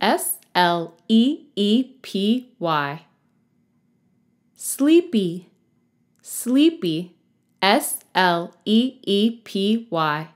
S L E E P Y. Sleepy, sleepy, S L E E P Y.